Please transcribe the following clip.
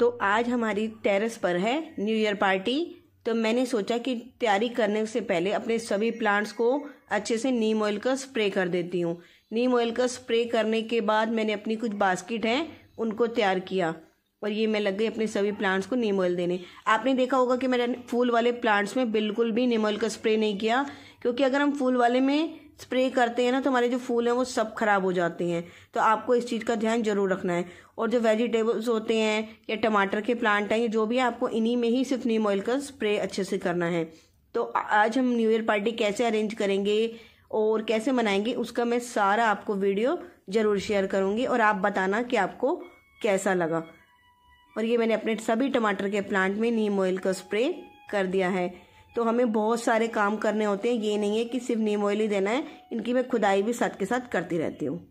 तो आज हमारी टेरेस पर है न्यू ईयर पार्टी तो मैंने सोचा कि तैयारी करने से पहले अपने सभी प्लांट्स को अच्छे से नीम ऑयल का स्प्रे कर देती हूँ नीम ऑयल का स्प्रे करने के बाद मैंने अपनी कुछ बास्किट हैं उनको तैयार किया और ये मैं लग गई अपने सभी प्लांट्स को नीम ऑयल देने आपने देखा होगा कि मैंने फूल वाले प्लांट्स में बिल्कुल भी नीम ऑयल का स्प्रे नहीं किया क्योंकि अगर हम फूल वाले में स्प्रे करते हैं ना तो हमारे जो फूल हैं वो सब खराब हो जाते हैं तो आपको इस चीज़ का ध्यान जरूर रखना है और जो वेजिटेबल्स होते हैं या टमाटर के प्लांट हैं या जो भी है आपको इन्हीं में ही सिर्फ नीम ऑयल का स्प्रे अच्छे से करना है तो आज हम न्यू ईयर पार्टी कैसे अरेंज करेंगे और कैसे मनाएंगे उसका मैं सारा आपको वीडियो ज़रूर शेयर करूँगी और आप बताना कि आपको कैसा लगा और ये मैंने अपने सभी टमाटर के प्लांट में नीम ऑयल का स्प्रे कर दिया है तो हमें बहुत सारे काम करने होते हैं ये नहीं है कि सिर्फ नीम ऑयल ही देना है इनकी मैं खुदाई भी साथ के साथ करती रहती हूँ